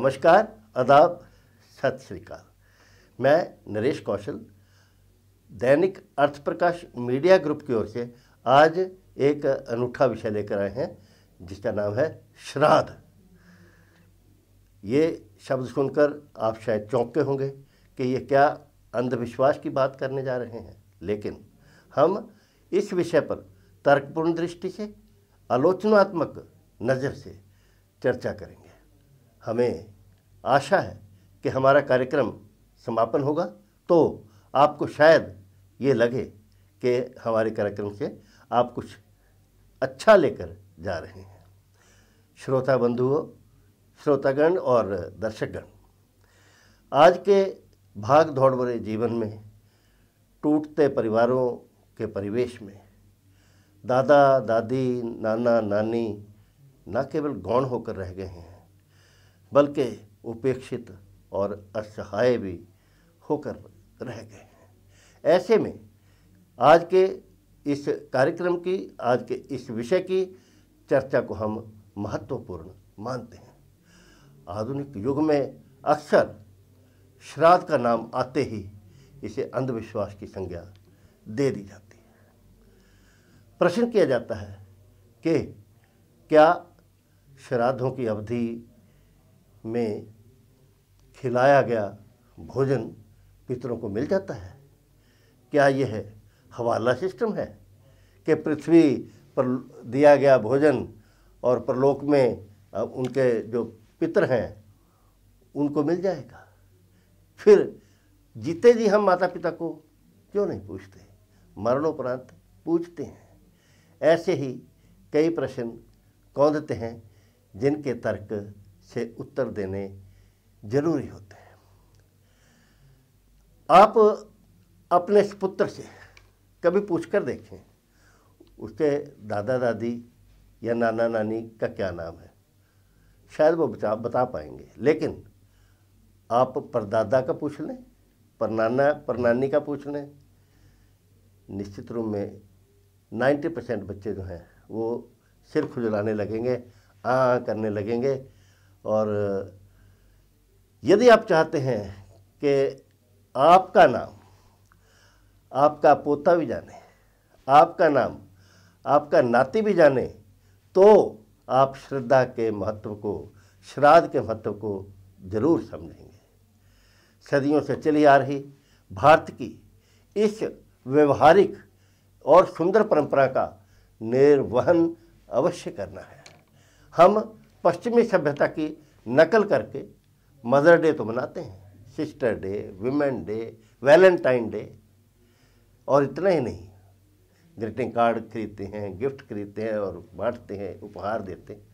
नमस्कार आदाब सत श्रीकाल मैं नरेश कौशल दैनिक अर्थ प्रकाश मीडिया ग्रुप की ओर से आज एक अनूठा विषय लेकर आए हैं जिसका नाम है श्राद्ध ये शब्द सुनकर आप शायद चौंके होंगे कि ये क्या अंधविश्वास की बात करने जा रहे हैं लेकिन हम इस विषय पर तर्कपूर्ण दृष्टि से आलोचनात्मक नज़र से चर्चा करेंगे हमें आशा है कि हमारा कार्यक्रम समापन होगा तो आपको शायद ये लगे कि हमारे कार्यक्रम से आप कुछ अच्छा लेकर जा रहे हैं श्रोता बंधुओं श्रोतागण और दर्शकगण आज के भाग दौड़ भरे जीवन में टूटते परिवारों के परिवेश में दादा दादी नाना नानी ना केवल गौण होकर रह गए हैं बल्कि उपेक्षित और असहाय भी होकर रह गए हैं ऐसे में आज के इस कार्यक्रम की आज के इस विषय की चर्चा को हम महत्वपूर्ण मानते हैं आधुनिक युग में अक्सर श्राद्ध का नाम आते ही इसे अंधविश्वास की संज्ञा दे दी जाती है प्रश्न किया जाता है कि क्या श्राद्धों की अवधि में खिलाया गया भोजन पितरों को मिल जाता है क्या यह हवाला सिस्टम है कि पृथ्वी पर दिया गया भोजन और परलोक में उनके जो पितर हैं उनको मिल जाएगा फिर जीते जी हम माता पिता को क्यों नहीं पूछते मरणोपरांत पूछते हैं ऐसे ही कई प्रश्न कौंधते हैं जिनके तर्क से उत्तर देने जरूरी होते हैं आप अपने सुपुत्र से कभी पूछ कर देखें उसके दादा दादी या नाना नानी का क्या नाम है शायद वो बता बता पाएंगे लेकिन आप परदादा का पूछ लें पर नाना पर नानी का पूछ लें निश्चित रूप में 90 परसेंट बच्चे जो हैं वो सिर खुजलाने लगेंगे आ करने लगेंगे और यदि आप चाहते हैं कि आपका नाम आपका पोता भी जाने आपका नाम आपका नाती भी जाने तो आप श्रद्धा के महत्व को श्राद्ध के महत्व को ज़रूर समझेंगे सदियों से चली आ रही भारत की इस व्यवहारिक और सुंदर परंपरा का निर्वहन अवश्य करना है हम पश्चिमी सभ्यता की नकल करके मदर डे तो मनाते हैं sister day women day Valentine day और इतना ही नहीं ग्रीटिंग कार्ड खरीदते हैं गिफ्ट खरीदते हैं और बांटते हैं उपहार देते हैं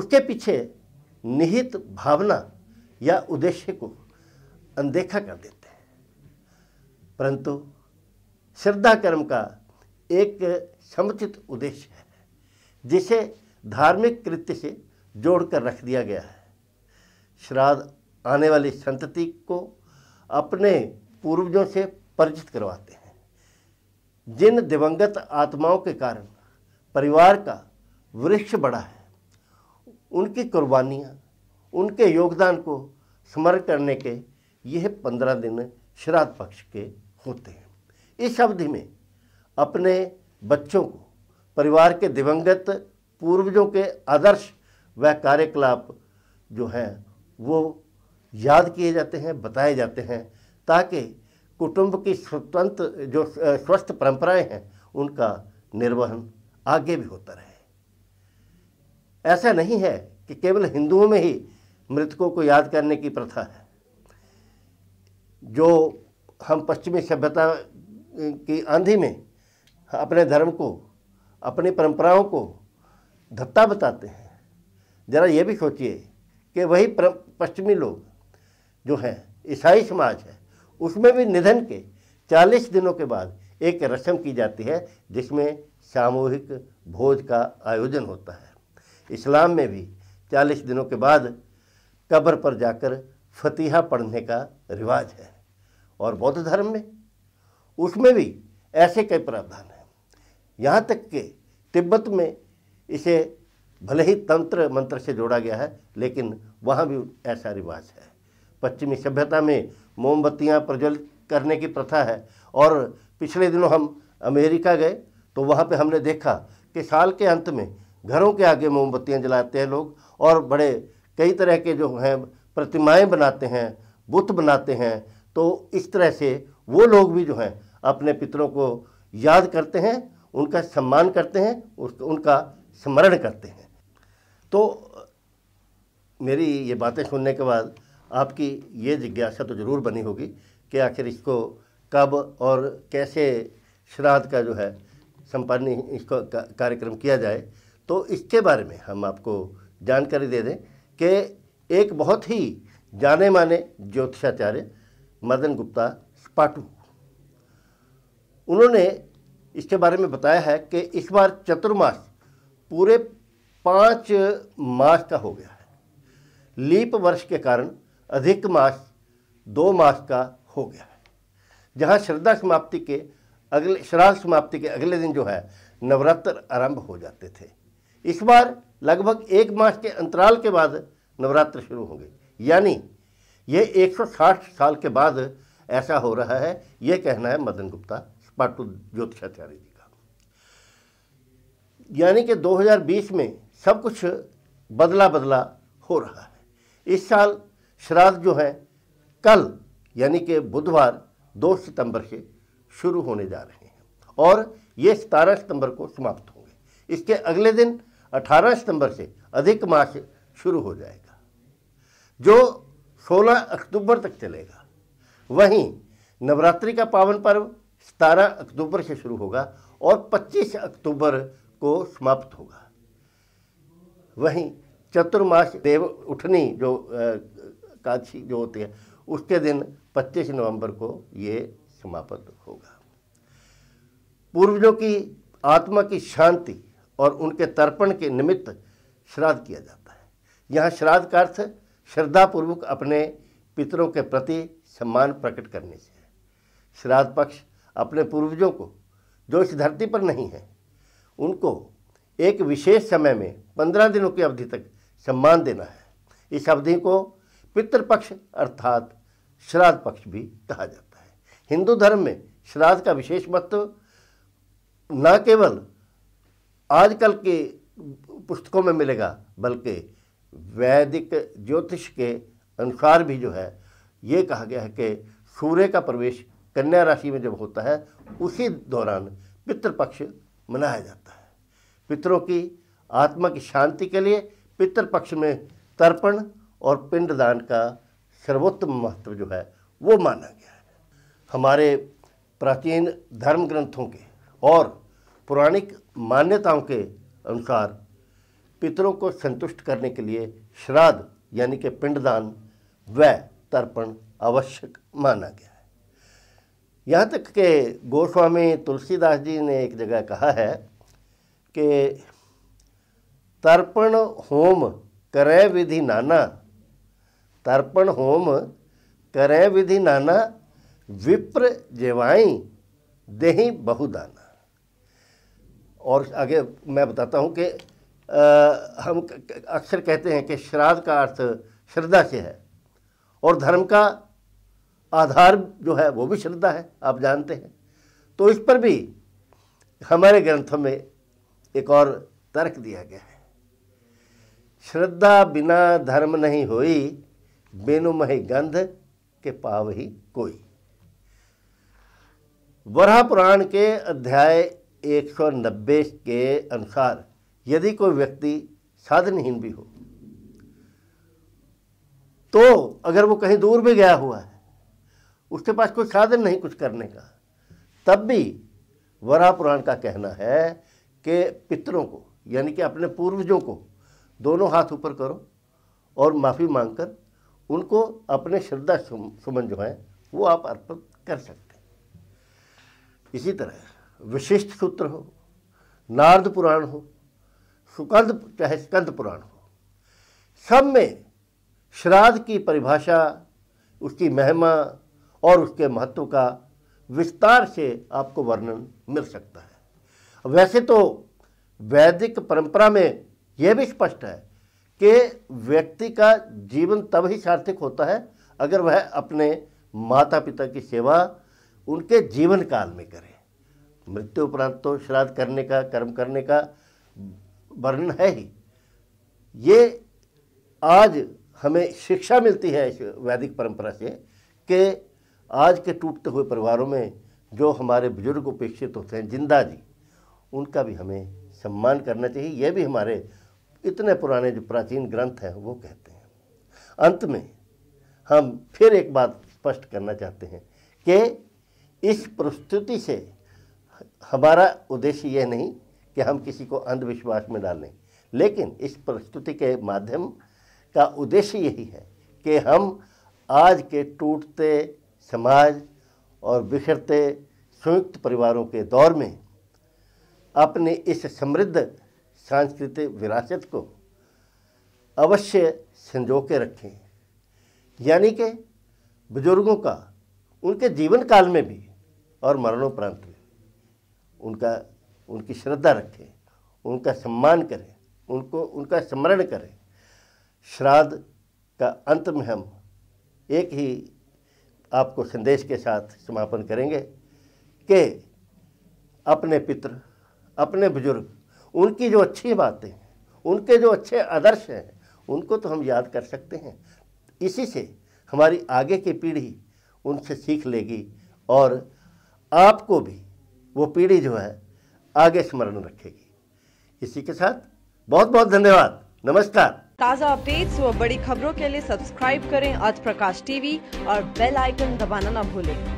उसके पीछे निहित भावना या उद्देश्य को अनदेखा कर देते हैं परंतु श्रद्धा कर्म का एक समुचित उद्देश्य है जिसे धार्मिक कृत्य से जोड़ कर रख दिया गया है श्राद्ध आने वाली संतति को अपने पूर्वजों से परिचित करवाते हैं जिन दिवंगत आत्माओं के कारण परिवार का वृक्ष बड़ा है उनकी कुर्बानियाँ उनके योगदान को स्मरण करने के यह पंद्रह दिन श्राद्ध पक्ष के होते हैं इस अवधि में अपने बच्चों को परिवार के दिवंगत पूर्वजों के आदर्श व कार्यकलाप जो हैं वो याद किए जाते हैं बताए जाते हैं ताकि कुटुंब की स्वतंत्र जो स्वस्थ परंपराएं हैं उनका निर्वहन आगे भी होता रहे ऐसा नहीं है कि केवल हिंदुओं में ही मृतकों को याद करने की प्रथा है जो हम पश्चिमी सभ्यता की आंधी में अपने धर्म को अपनी परंपराओं को धत्ता बताते हैं ज़रा ये भी सोचिए कि वही पश्चिमी लोग जो हैं ईसाई समाज है उसमें भी निधन के 40 दिनों के बाद एक रस्म की जाती है जिसमें सामूहिक भोज का आयोजन होता है इस्लाम में भी 40 दिनों के बाद कब्र पर जाकर फतिहा पढ़ने का रिवाज है और बौद्ध धर्म में उसमें भी ऐसे कई प्रावधान हैं यहाँ तक कि तिब्बत में इसे भले ही तंत्र मंत्र से जोड़ा गया है लेकिन वहाँ भी ऐसा रिवाज है पश्चिमी सभ्यता में मोमबत्तियाँ प्रज्वलित करने की प्रथा है और पिछले दिनों हम अमेरिका गए तो वहाँ पे हमने देखा कि साल के अंत में घरों के आगे मोमबत्तियाँ जलाते हैं लोग और बड़े कई तरह के जो हैं प्रतिमाएँ बनाते हैं बुत बनाते हैं तो इस तरह से वो लोग भी जो हैं अपने पितरों को याद करते हैं उनका सम्मान करते हैं उनका स्मरण करते हैं तो मेरी ये बातें सुनने के बाद आपकी ये जिज्ञासा तो ज़रूर बनी होगी कि आखिर इसको कब और कैसे श्राद्ध का जो है संपन्न इसको कार्यक्रम किया जाए तो इसके बारे में हम आपको जानकारी दे दें कि एक बहुत ही जाने माने ज्योतिषाचार्य मदन गुप्ता स्पाटू उन्होंने इसके बारे में बताया है कि इस बार चतुर्मास पूरे पाँच मास का हो गया है लीप वर्ष के कारण अधिक मास दो मास का हो गया है जहाँ श्रद्धा समाप्ति के अगले श्राद्ध समाप्ति के अगले दिन जो है नवरात्र आरंभ हो जाते थे इस बार लगभग एक मास के अंतराल के बाद नवरात्र शुरू होंगे यानी यह 160 साल के बाद ऐसा हो रहा है यह कहना है मदन गुप्ता पाटू ज्योतिषाचार्य यानी कि 2020 में सब कुछ बदला बदला हो रहा है इस साल श्राद्ध जो है कल यानी कि बुधवार 2 सितंबर से शुरू होने जा रहे हैं और ये सतारह सितंबर को समाप्त होंगे इसके अगले दिन 18 सितंबर से अधिक मास शुरू हो जाएगा जो 16 अक्टूबर तक चलेगा वहीं नवरात्रि का पावन पर्व सतारह अक्टूबर से शुरू होगा और 25 अक्टूबर को समाप्त होगा वहीं चतुर्मास देव उठनी जो काशी जो होती है उसके दिन 25 नवंबर को ये समाप्त होगा पूर्वजों की आत्मा की शांति और उनके तर्पण के निमित्त श्राद्ध किया जाता है यहाँ श्राद्ध का अर्थ श्रद्धापूर्वक अपने पितरों के प्रति सम्मान प्रकट करने से है श्राद्ध पक्ष अपने पूर्वजों को जो इस धरती पर नहीं है उनको एक विशेष समय में पंद्रह दिनों की अवधि तक सम्मान देना है इस अवधि को पितृपक्ष अर्थात श्राद्ध पक्ष भी कहा जाता है हिंदू धर्म में श्राद्ध का विशेष महत्व न केवल आजकल के पुस्तकों में मिलेगा बल्कि वैदिक ज्योतिष के अनुसार भी जो है ये कहा गया है कि सूर्य का प्रवेश कन्या राशि में जब होता है उसी दौरान पितृपक्ष मनाया जाता है पितरों की आत्मा की शांति के लिए पितर पक्ष में तर्पण और पिंडदान का सर्वोत्तम महत्व जो है वो माना गया है हमारे प्राचीन धर्म ग्रंथों के और पौराणिक मान्यताओं के अनुसार पितरों को संतुष्ट करने के लिए श्राद्ध यानी कि पिंडदान व तर्पण आवश्यक माना गया यहाँ तक के गोस्वामी तुलसीदास जी ने एक जगह कहा है कि तर्पण होम करें विधि नाना तर्पण होम करें विधि नाना विप्र जेवाई देही बहुदाना और आगे मैं बताता हूँ कि हम अक्सर कहते हैं कि श्राद्ध का अर्थ श्रद्धा से है और धर्म का आधार जो है वो भी श्रद्धा है आप जानते हैं तो इस पर भी हमारे ग्रंथों में एक और तर्क दिया गया है श्रद्धा बिना धर्म नहीं होई बेनुमह गंध के पाव ही कोई वरा पुराण के अध्याय 190 के अनुसार यदि कोई व्यक्ति साधनहीन भी हो तो अगर वो कहीं दूर भी गया हुआ है उसके पास कोई साधन नहीं कुछ करने का तब भी वरा पुराण का कहना है कि पितरों को यानी कि अपने पूर्वजों को दोनों हाथ ऊपर करो और माफ़ी मांगकर उनको अपने श्रद्धा सुमन जो हैं वो आप अर्पण कर सकते हैं इसी तरह विशिष्ट सूत्र हो नारद पुराण हो सुकंद चाहे स्कंद पुराण हो सब में श्राद्ध की परिभाषा उसकी महिमा और उसके महत्व का विस्तार से आपको वर्णन मिल सकता है वैसे तो वैदिक परंपरा में यह भी स्पष्ट है कि व्यक्ति का जीवन तब ही सार्थक होता है अगर वह अपने माता पिता की सेवा उनके जीवन काल में करे मृत्यु उपरांत तो श्राद्ध करने का कर्म करने का वर्णन है ही ये आज हमें शिक्षा मिलती है इस वैदिक परंपरा से कि आज के टूटते हुए परिवारों में जो हमारे बुजुर्ग उपेक्षित होते हैं जिंदा जी उनका भी हमें सम्मान करना चाहिए यह भी हमारे इतने पुराने जो प्राचीन ग्रंथ हैं वो कहते हैं अंत में हम फिर एक बात स्पष्ट करना चाहते हैं कि इस प्रस्तुति से हमारा उद्देश्य यह नहीं कि हम किसी को अंधविश्वास में डालें लेकिन इस प्रस्तुति के माध्यम का उद्देश्य यही है कि हम आज के टूटते समाज और बिखरते संयुक्त परिवारों के दौर में अपने इस समृद्ध सांस्कृतिक विरासत को अवश्य संजो के रखें यानी कि बुजुर्गों का उनके जीवन काल में भी और मरणोपरांत में उनका उनकी श्रद्धा रखें उनका सम्मान करें उनको उनका स्मरण करें श्राद्ध का अंत में हम एक ही आपको संदेश के साथ समापन करेंगे कि अपने पितर अपने बुजुर्ग उनकी जो अच्छी बातें हैं उनके जो अच्छे आदर्श हैं उनको तो हम याद कर सकते हैं इसी से हमारी आगे की पीढ़ी उनसे सीख लेगी और आपको भी वो पीढ़ी जो है आगे स्मरण रखेगी इसी के साथ बहुत बहुत धन्यवाद नमस्कार ताज़ा अपडेट्स व बड़ी खबरों के लिए सब्सक्राइब करें अर्थ प्रकाश टीवी और बेल आइकन दबाना न भूलें